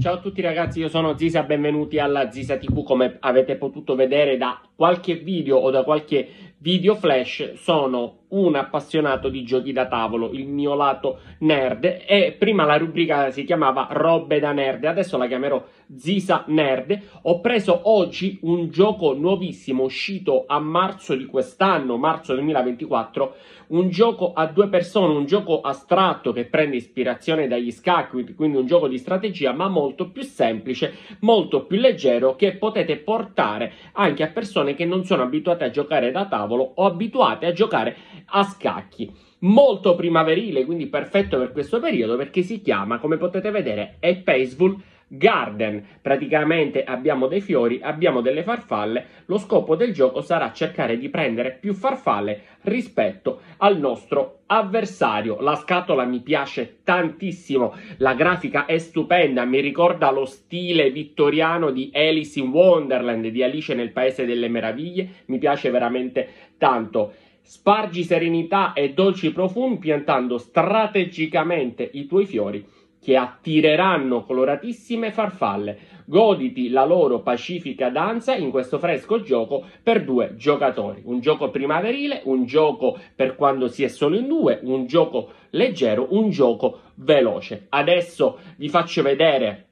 Ciao a tutti ragazzi, io sono Zisa, benvenuti alla Zisa TV. Come avete potuto vedere da qualche video o da qualche Video Flash sono un appassionato di giochi da tavolo, il mio lato nerd e prima la rubrica si chiamava Robbe da nerd, adesso la chiamerò Zisa Nerd. Ho preso oggi un gioco nuovissimo uscito a marzo di quest'anno, marzo 2024, un gioco a due persone, un gioco astratto che prende ispirazione dagli scacchi, quindi un gioco di strategia, ma molto più semplice, molto più leggero che potete portare anche a persone che non sono abituate a giocare da tavolo tavolo o abituate a giocare a scacchi. Molto primaverile, quindi perfetto per questo periodo perché si chiama, come potete vedere, è Paceful garden, praticamente abbiamo dei fiori, abbiamo delle farfalle, lo scopo del gioco sarà cercare di prendere più farfalle rispetto al nostro avversario. La scatola mi piace tantissimo, la grafica è stupenda, mi ricorda lo stile vittoriano di Alice in Wonderland, di Alice nel Paese delle Meraviglie, mi piace veramente tanto. Spargi serenità e dolci profumi piantando strategicamente i tuoi fiori che attireranno coloratissime farfalle. Goditi la loro pacifica danza in questo fresco gioco per due giocatori. Un gioco primaverile, un gioco per quando si è solo in due, un gioco leggero, un gioco veloce. Adesso vi faccio vedere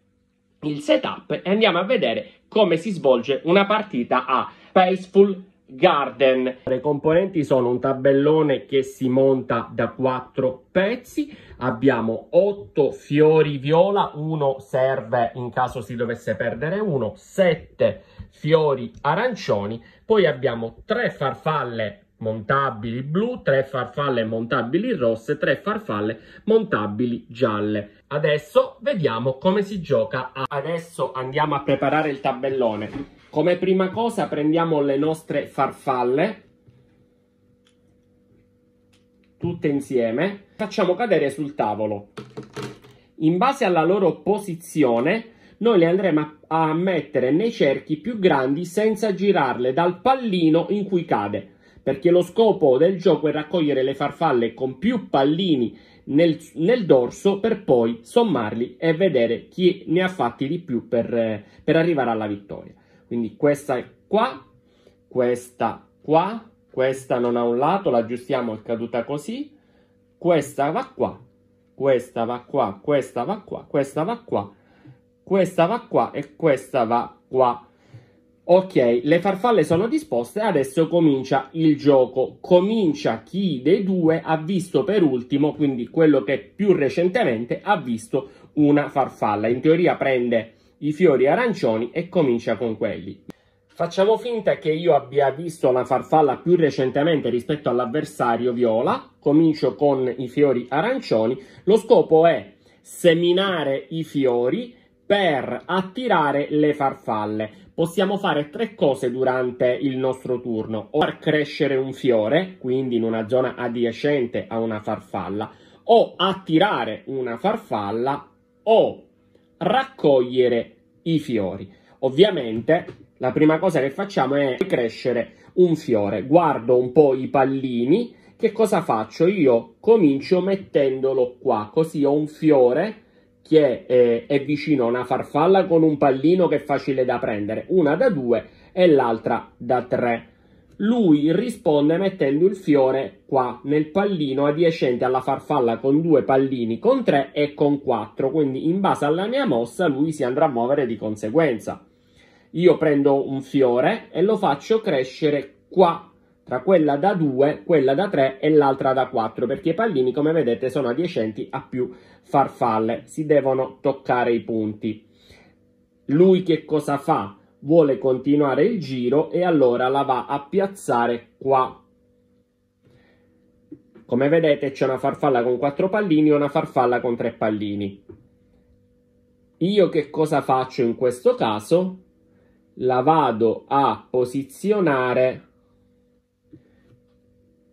il setup e andiamo a vedere come si svolge una partita a Paceful Garden. Le componenti sono un tabellone che si monta da quattro pezzi, abbiamo 8 fiori viola, uno serve in caso si dovesse perdere uno, 7 fiori arancioni, poi abbiamo 3 farfalle montabili blu, 3 farfalle montabili rosse, 3 farfalle montabili gialle. Adesso vediamo come si gioca. A... Adesso andiamo a preparare il tabellone. Come prima cosa prendiamo le nostre farfalle, tutte insieme, facciamo cadere sul tavolo. In base alla loro posizione noi le andremo a mettere nei cerchi più grandi senza girarle dal pallino in cui cade perché lo scopo del gioco è raccogliere le farfalle con più pallini nel, nel dorso per poi sommarli e vedere chi ne ha fatti di più per, per arrivare alla vittoria quindi questa è qua questa qua questa non ha un lato la aggiustiamo è caduta così questa va qua, questa va qua, questa va qua, questa va qua, questa va qua e questa va qua. Ok, le farfalle sono disposte, adesso comincia il gioco. Comincia chi dei due ha visto per ultimo, quindi quello che più recentemente ha visto una farfalla. In teoria prende i fiori arancioni e comincia con quelli. Facciamo finta che io abbia visto la farfalla più recentemente rispetto all'avversario viola, comincio con i fiori arancioni, lo scopo è seminare i fiori per attirare le farfalle. Possiamo fare tre cose durante il nostro turno, o far crescere un fiore, quindi in una zona adiacente a una farfalla, o attirare una farfalla, o raccogliere i fiori. Ovviamente la prima cosa che facciamo è crescere un fiore. Guardo un po' i pallini. Che cosa faccio? Io comincio mettendolo qua, così ho un fiore che è, eh, è vicino a una farfalla con un pallino che è facile da prendere, una da due e l'altra da tre. Lui risponde mettendo il fiore qua nel pallino adiacente alla farfalla con due pallini, con tre e con quattro, quindi in base alla mia mossa lui si andrà a muovere di conseguenza io prendo un fiore e lo faccio crescere qua tra quella da 2, quella da 3 e l'altra da 4 perché i pallini come vedete sono adiacenti a più farfalle si devono toccare i punti lui che cosa fa? vuole continuare il giro e allora la va a piazzare qua come vedete c'è una farfalla con quattro pallini e una farfalla con tre pallini io che cosa faccio in questo caso? la vado a posizionare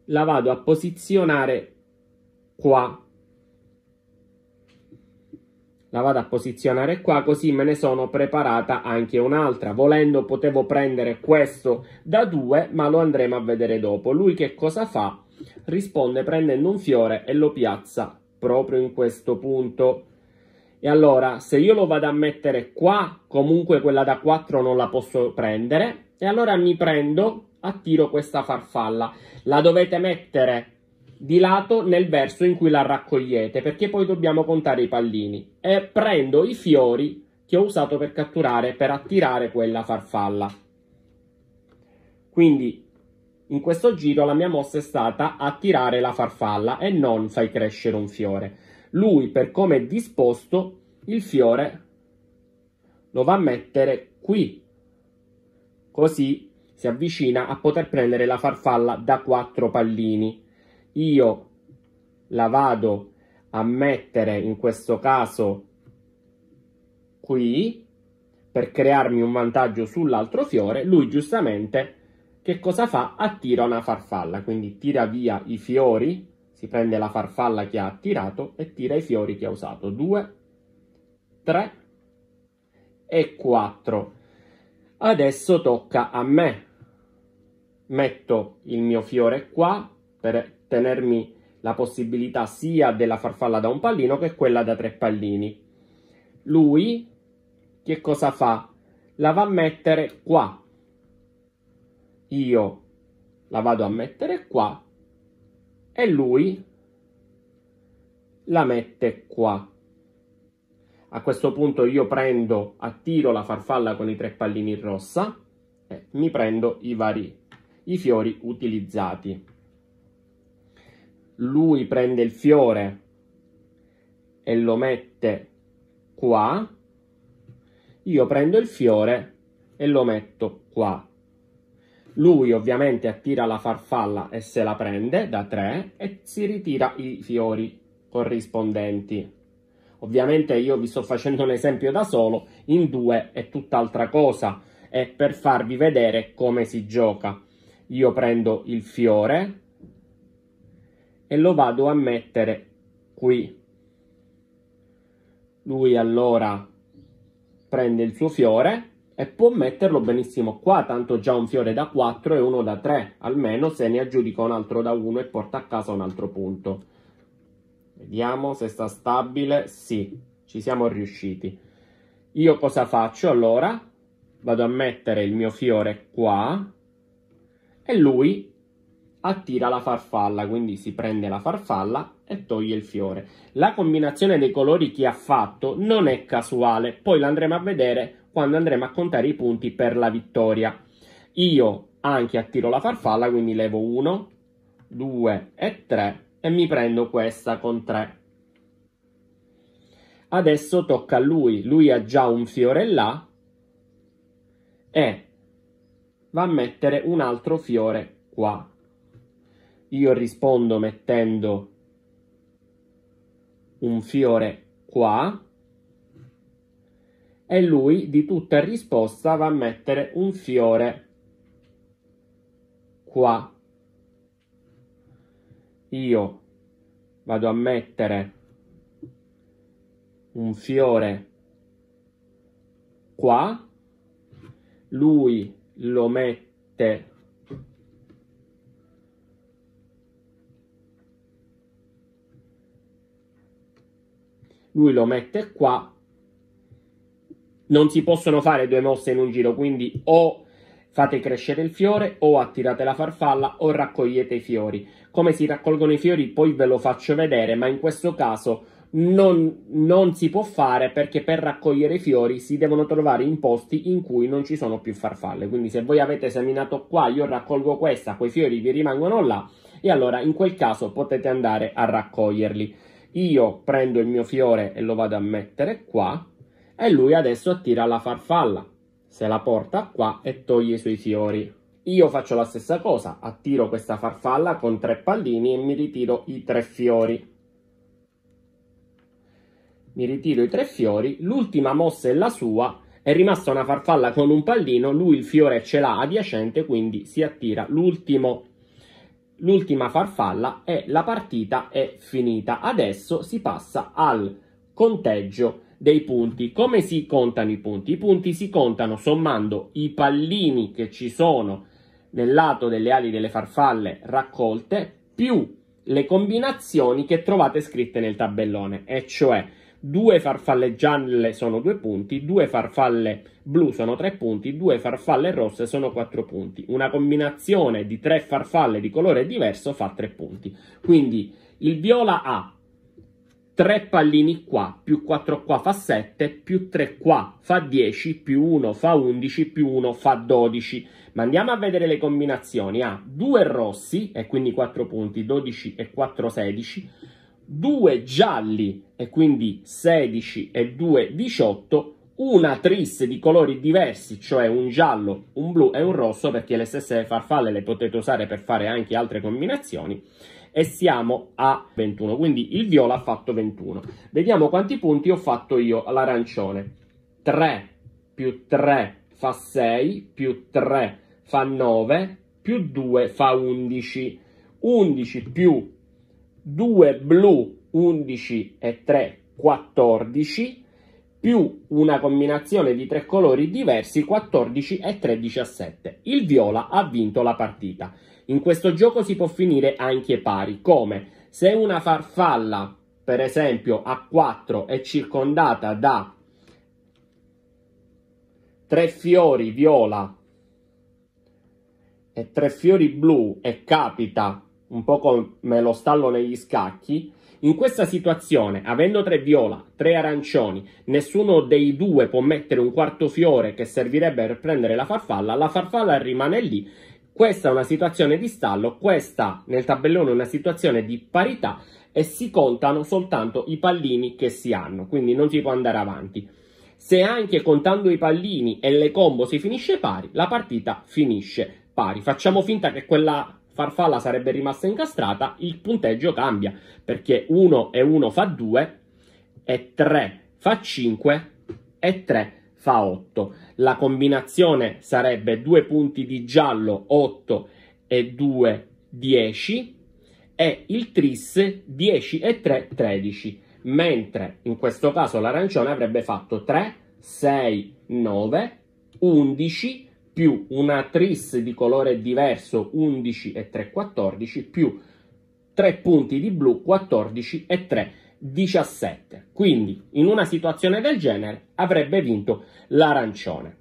la vado a posizionare qua la vado a posizionare qua così me ne sono preparata anche un'altra volendo potevo prendere questo da due ma lo andremo a vedere dopo lui che cosa fa risponde prendendo un fiore e lo piazza proprio in questo punto e allora, se io lo vado a mettere qua, comunque quella da 4 non la posso prendere. E allora mi prendo, attiro questa farfalla. La dovete mettere di lato nel verso in cui la raccogliete, perché poi dobbiamo contare i pallini. E prendo i fiori che ho usato per catturare, per attirare quella farfalla. Quindi in questo giro la mia mossa è stata attirare la farfalla e non fai crescere un fiore lui per come è disposto il fiore lo va a mettere qui così si avvicina a poter prendere la farfalla da quattro pallini io la vado a mettere in questo caso qui per crearmi un vantaggio sull'altro fiore lui giustamente che cosa fa? Attira una farfalla, quindi tira via i fiori si prende la farfalla che ha attirato e tira i fiori che ha usato. 2, 3 e 4. Adesso tocca a me. Metto il mio fiore qua per tenermi la possibilità sia della farfalla da un pallino che quella da tre pallini. Lui che cosa fa? La va a mettere qua. Io la vado a mettere qua e lui la mette qua. A questo punto io prendo, attiro la farfalla con i tre pallini rossa e mi prendo i vari i fiori utilizzati. Lui prende il fiore e lo mette qua. Io prendo il fiore e lo metto qua. Lui ovviamente attira la farfalla e se la prende da tre e si ritira i fiori corrispondenti. Ovviamente io vi sto facendo un esempio da solo, in due è tutt'altra cosa, è per farvi vedere come si gioca. Io prendo il fiore e lo vado a mettere qui. Lui allora prende il suo fiore e può metterlo benissimo qua, tanto già un fiore da 4 e uno da 3, almeno se ne aggiudica un altro da 1 e porta a casa un altro punto. Vediamo se sta stabile, sì, ci siamo riusciti. Io cosa faccio allora? Vado a mettere il mio fiore qua e lui attira la farfalla, quindi si prende la farfalla e toglie il fiore. La combinazione dei colori che ha fatto non è casuale, poi l'andremo a vedere quando andremo a contare i punti per la vittoria. Io anche attiro la farfalla, quindi levo 1, 2 e 3 e mi prendo questa con 3. Adesso tocca a lui, lui ha già un fiore là e va a mettere un altro fiore qua. Io rispondo mettendo un fiore qua e lui di tutta risposta va a mettere un fiore qua. Io vado a mettere un fiore qua, lui lo mette lui lo mette qua non si possono fare due mosse in un giro, quindi o fate crescere il fiore o attirate la farfalla o raccogliete i fiori. Come si raccolgono i fiori poi ve lo faccio vedere, ma in questo caso non, non si può fare perché per raccogliere i fiori si devono trovare in posti in cui non ci sono più farfalle. Quindi se voi avete seminato qua, io raccolgo questa, quei fiori vi rimangono là e allora in quel caso potete andare a raccoglierli. Io prendo il mio fiore e lo vado a mettere qua e lui adesso attira la farfalla, se la porta qua e toglie i suoi fiori. Io faccio la stessa cosa, attiro questa farfalla con tre pallini e mi ritiro i tre fiori. Mi ritiro i tre fiori, l'ultima mossa è la sua, è rimasta una farfalla con un pallino, lui il fiore ce l'ha adiacente, quindi si attira l'ultimo l'ultima farfalla e la partita è finita. Adesso si passa al conteggio dei punti. Come si contano i punti? I punti si contano sommando i pallini che ci sono nel lato delle ali delle farfalle raccolte più le combinazioni che trovate scritte nel tabellone, e cioè due farfalle gialle sono due punti, due farfalle blu sono tre punti, due farfalle rosse sono quattro punti. Una combinazione di tre farfalle di colore diverso fa tre punti. Quindi il viola ha 3 pallini qua, più 4 qua fa 7, più 3 qua fa 10, più 1 fa 11, più 1 fa 12. Ma andiamo a vedere le combinazioni. Ha ah, 2 rossi, e quindi 4 punti, 12 e 4, 16. 2 gialli, e quindi 16 e 2, 18 una tris di colori diversi, cioè un giallo, un blu e un rosso, perché le stesse farfalle le potete usare per fare anche altre combinazioni, e siamo a 21, quindi il viola ha fatto 21. Vediamo quanti punti ho fatto io all'arancione. 3 più 3 fa 6, più 3 fa 9, più 2 fa 11. 11 più 2 blu, 11 e 3, 14 più una combinazione di tre colori diversi 14 e 3 17. Il viola ha vinto la partita. In questo gioco si può finire anche pari, come se una farfalla, per esempio a 4, è circondata da 3 fiori viola e 3 fiori blu e capita un po' come lo stallo negli scacchi, in questa situazione, avendo tre viola, tre arancioni, nessuno dei due può mettere un quarto fiore che servirebbe per prendere la farfalla, la farfalla rimane lì questa è una situazione di stallo, questa nel tabellone è una situazione di parità e si contano soltanto i pallini che si hanno, quindi non si può andare avanti. Se anche contando i pallini e le combo si finisce pari, la partita finisce pari. Facciamo finta che quella farfalla sarebbe rimasta incastrata, il punteggio cambia, perché 1 e 1 fa 2 e 3 fa 5 e 3 fa 8. La combinazione sarebbe 2 punti di giallo 8 e 2 10 e il tris 10 e 3 13 mentre in questo caso l'arancione avrebbe fatto 3 6 9 11 più una tris di colore diverso 11 e 3 14 più 3 punti di blu 14 e 3 17. Quindi in una situazione del genere avrebbe vinto l'arancione.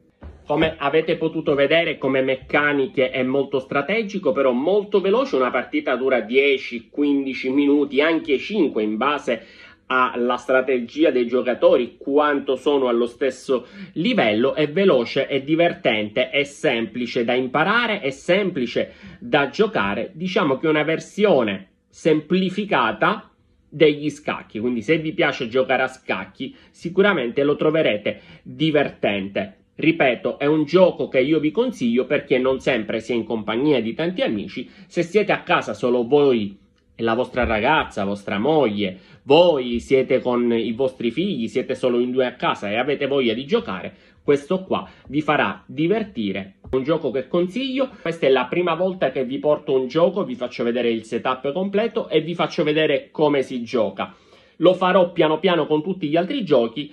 Come avete potuto vedere come meccaniche è molto strategico, però molto veloce, una partita dura 10-15 minuti, anche 5 in base alla strategia dei giocatori, quanto sono allo stesso livello, è veloce, è divertente, è semplice da imparare, è semplice da giocare, diciamo che è una versione semplificata degli scacchi. Quindi se vi piace giocare a scacchi, sicuramente lo troverete divertente. Ripeto, è un gioco che io vi consiglio perché non sempre si è in compagnia di tanti amici. Se siete a casa solo voi e la vostra ragazza, vostra moglie, voi siete con i vostri figli, siete solo in due a casa e avete voglia di giocare, questo qua vi farà divertire un gioco che consiglio. Questa è la prima volta che vi porto un gioco, vi faccio vedere il setup completo e vi faccio vedere come si gioca. Lo farò piano piano con tutti gli altri giochi,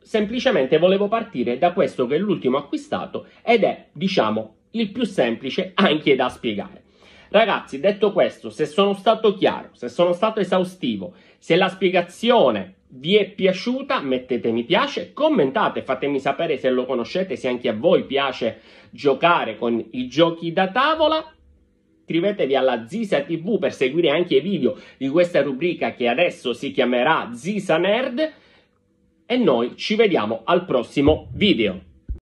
semplicemente volevo partire da questo che è l'ultimo acquistato ed è, diciamo, il più semplice anche da spiegare. Ragazzi, detto questo, se sono stato chiaro, se sono stato esaustivo, se la spiegazione vi è piaciuta mettete mi piace, commentate, fatemi sapere se lo conoscete, se anche a voi piace giocare con i giochi da tavola. Iscrivetevi alla Zisa TV per seguire anche i video di questa rubrica che adesso si chiamerà Zisa Nerd e noi ci vediamo al prossimo video.